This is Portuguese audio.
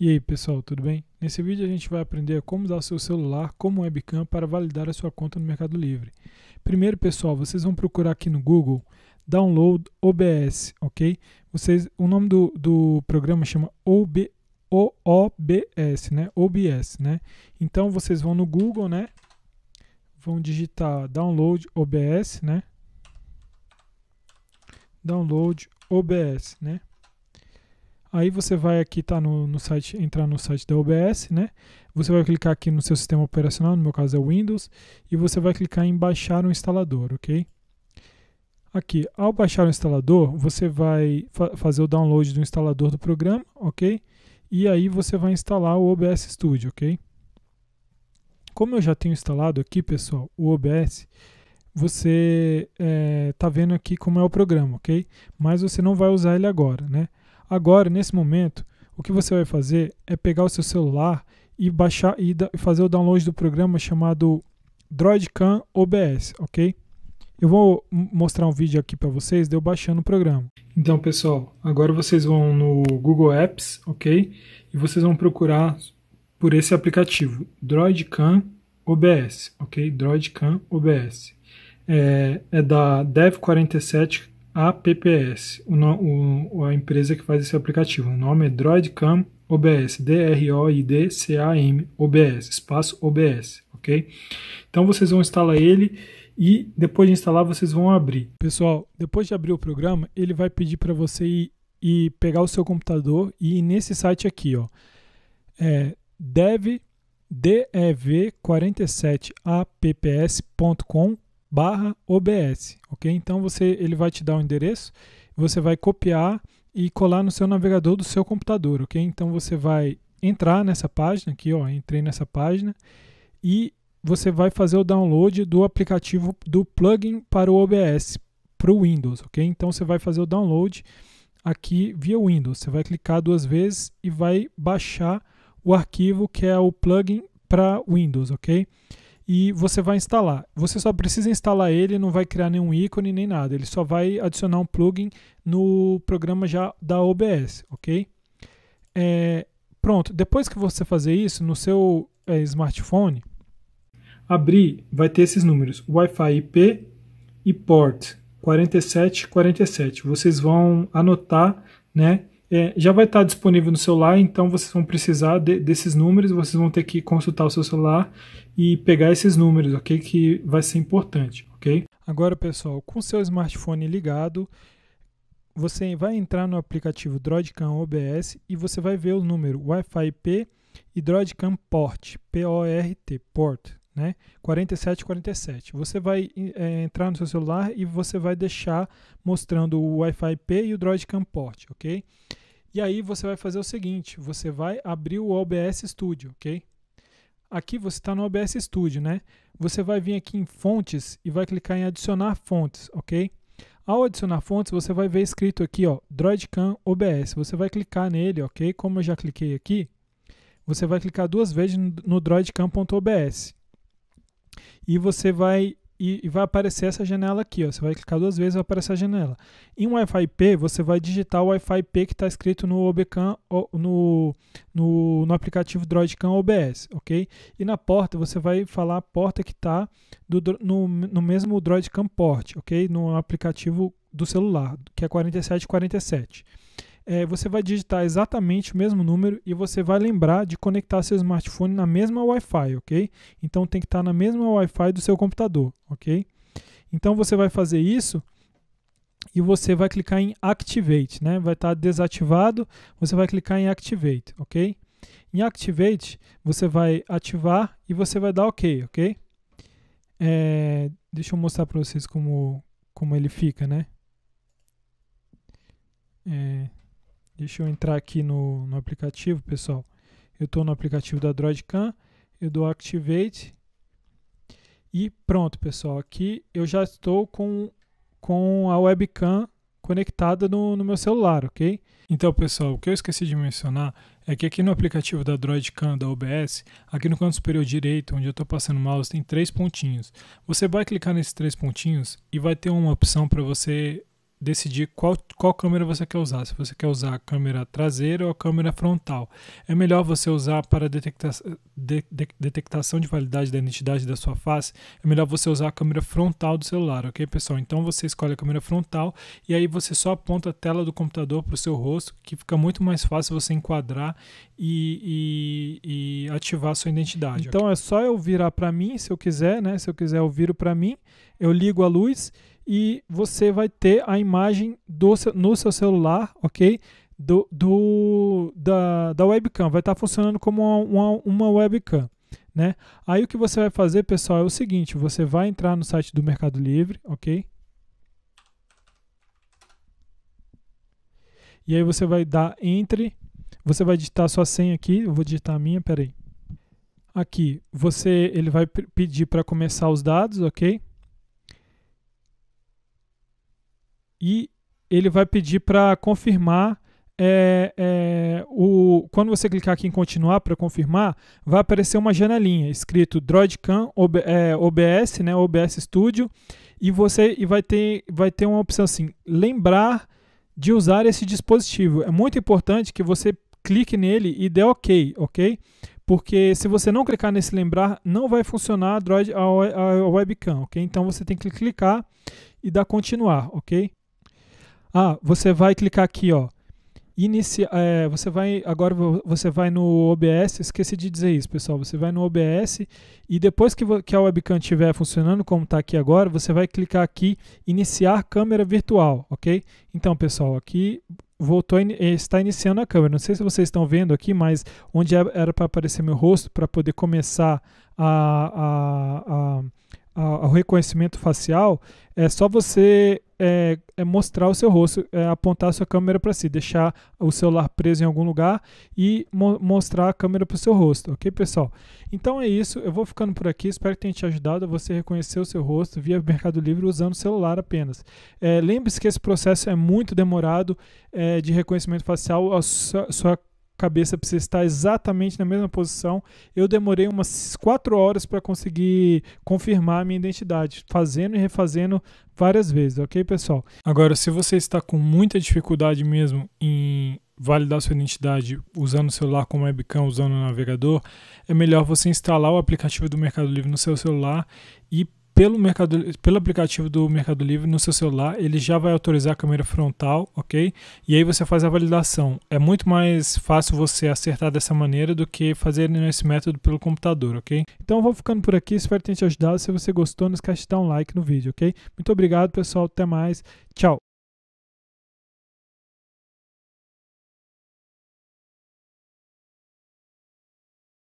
E aí pessoal, tudo bem? Nesse vídeo a gente vai aprender como usar o seu celular como webcam para validar a sua conta no Mercado Livre. Primeiro pessoal, vocês vão procurar aqui no Google Download OBS, ok? Vocês, o nome do, do programa chama OB, o OBS, né? OBS, né? Então vocês vão no Google, né? Vão digitar Download OBS, né? Download OBS, né? Aí você vai aqui, tá no, no site, entrar no site da OBS, né? Você vai clicar aqui no seu sistema operacional, no meu caso é o Windows, e você vai clicar em baixar o instalador, ok? Aqui, ao baixar o instalador, você vai fa fazer o download do instalador do programa, ok? E aí você vai instalar o OBS Studio, ok? Como eu já tenho instalado aqui, pessoal, o OBS, você está eh, é, vendo aqui como é o programa, ok? Mas você não vai usar ele agora, né? Agora, nesse momento, o que você vai fazer é pegar o seu celular e baixar e fazer o download do programa chamado DroidCam OBS, ok? Eu vou mostrar um vídeo aqui para vocês de eu baixando o programa. Então, pessoal, agora vocês vão no Google Apps, ok? E vocês vão procurar por esse aplicativo, DroidCam OBS, ok? DroidCam OBS. É, é da Dev47 APPS, o, o, a empresa que faz esse aplicativo. O nome é DroidCam OBS, D-R-O-I-D-C-A-M, OBS, espaço OBS, ok? Então vocês vão instalar ele e depois de instalar vocês vão abrir. Pessoal, depois de abrir o programa, ele vai pedir para você ir, ir, pegar o seu computador e ir nesse site aqui, ó. É dev dev47apps.com barra OBS, ok? Então você, ele vai te dar o um endereço, você vai copiar e colar no seu navegador do seu computador, ok? Então você vai entrar nessa página aqui, ó, entrei nessa página e você vai fazer o download do aplicativo do plugin para o OBS, para o Windows, ok? Então você vai fazer o download aqui via Windows. Você vai clicar duas vezes e vai baixar o arquivo que é o plugin para Windows, ok? e você vai instalar. Você só precisa instalar ele, não vai criar nenhum ícone nem nada. Ele só vai adicionar um plugin no programa já da OBS, ok? É, pronto, depois que você fazer isso no seu é, smartphone, abrir, vai ter esses números, Wi-Fi IP e port 4747. Vocês vão anotar, né? É, já vai estar disponível no celular, então vocês vão precisar de, desses números, vocês vão ter que consultar o seu celular e pegar esses números, ok? Que vai ser importante, ok? Agora, pessoal, com o seu smartphone ligado, você vai entrar no aplicativo Droidcam OBS e você vai ver o número Wi-Fi IP e Droidcam Port, P-O-R-T, Port, né? 47 47. Você vai é, entrar no seu celular e você vai deixar mostrando o Wi-Fi P e o Droidcam port, ok? E aí você vai fazer o seguinte, você vai abrir o OBS Studio, ok? Aqui você está no OBS Studio, né? Você vai vir aqui em fontes e vai clicar em adicionar fontes, ok? Ao adicionar fontes, você vai ver escrito aqui, ó, Droidcam OBS. Você vai clicar nele, ok? Como eu já cliquei aqui, você vai clicar duas vezes no droidcam.obs, e você vai e, e vai aparecer essa janela aqui, ó. Você vai clicar duas vezes, vai aparecer a janela. Em Wi-Fi P, você vai digitar o Wi-Fi P que está escrito no Obcam, no, no, no aplicativo Droidcam OBS, ok? E na porta você vai falar a porta que está no, no mesmo Droidcam port, ok? No aplicativo do celular, que é 4747 é, você vai digitar exatamente o mesmo número e você vai lembrar de conectar seu smartphone na mesma Wi-Fi, ok? Então tem que estar na mesma Wi-Fi do seu computador, ok? Então você vai fazer isso e você vai clicar em Activate, né? Vai estar desativado, você vai clicar em Activate, ok? Em Activate, você vai ativar e você vai dar OK, ok? É, deixa eu mostrar para vocês como, como ele fica, né? É, Deixa eu entrar aqui no, no aplicativo, pessoal. Eu estou no aplicativo da Droidcam, eu dou Activate e pronto, pessoal. Aqui eu já estou com, com a webcam conectada no, no meu celular, ok? Então, pessoal, o que eu esqueci de mencionar é que aqui no aplicativo da Droidcam da OBS, aqui no canto superior direito, onde eu estou passando o mouse, tem três pontinhos. Você vai clicar nesses três pontinhos e vai ter uma opção para você decidir qual, qual câmera você quer usar, se você quer usar a câmera traseira ou a câmera frontal. É melhor você usar para detecta de, de, detectação de validade da identidade da sua face, é melhor você usar a câmera frontal do celular, ok pessoal? Então você escolhe a câmera frontal e aí você só aponta a tela do computador para o seu rosto, que fica muito mais fácil você enquadrar e, e, e ativar a sua identidade. Então okay? é só eu virar para mim, se eu quiser, né? Se eu quiser eu viro para mim, eu ligo a luz e você vai ter a imagem do seu, no seu celular, ok? Do, do da, da webcam, vai estar tá funcionando como uma, uma, uma webcam. Né? Aí o que você vai fazer, pessoal, é o seguinte: você vai entrar no site do Mercado Livre, ok? E aí você vai dar entre, você vai digitar sua senha aqui, eu vou digitar a minha, peraí. Aqui, você, ele vai pedir para começar os dados, ok? e ele vai pedir para confirmar é, é, o, quando você clicar aqui em continuar para confirmar, vai aparecer uma janelinha escrito DroidCam OB, é, OBS, né, OBS Studio, e você e vai ter vai ter uma opção assim, lembrar de usar esse dispositivo. É muito importante que você clique nele e dê OK, OK? Porque se você não clicar nesse lembrar, não vai funcionar a, Droid, a, a webcam, ok? Então você tem que clicar e dar continuar, ok? Ah, você vai clicar aqui, ó. Inicia, é, você vai agora você vai no OBS. Esqueci de dizer isso, pessoal. Você vai no OBS e depois que, que a webcam estiver funcionando, como está aqui agora, você vai clicar aqui iniciar câmera virtual, ok? Então, pessoal, aqui voltou está iniciando a câmera. Não sei se vocês estão vendo aqui, mas onde é, era para aparecer meu rosto para poder começar a, a, a ao, reconhecimento facial, é só você é, é mostrar o seu rosto, é apontar a sua câmera para si, deixar o celular preso em algum lugar e mo mostrar a câmera para o seu rosto, ok, pessoal? Então é isso, eu vou ficando por aqui, espero que tenha te ajudado a você reconhecer o seu rosto via Mercado Livre usando o celular apenas. É, Lembre-se que esse processo é muito demorado é, de reconhecimento facial, a sua, sua cabeça precisa estar exatamente na mesma posição. Eu demorei umas quatro horas para conseguir confirmar a minha identidade, fazendo e refazendo várias vezes, ok, pessoal? Agora, se você está com muita dificuldade mesmo em validar sua identidade usando o celular como webcam, usando o navegador, é melhor você instalar o aplicativo do Mercado Livre no seu celular e pelo, mercado, pelo aplicativo do Mercado Livre no seu celular, ele já vai autorizar a câmera frontal, ok? E aí você faz a validação. É muito mais fácil você acertar dessa maneira do que fazer nesse método pelo computador, ok? Então eu vou ficando por aqui, espero ter te ajudado. Se você gostou, não esquece de dar um like no vídeo, ok? Muito obrigado, pessoal. Até mais. Tchau.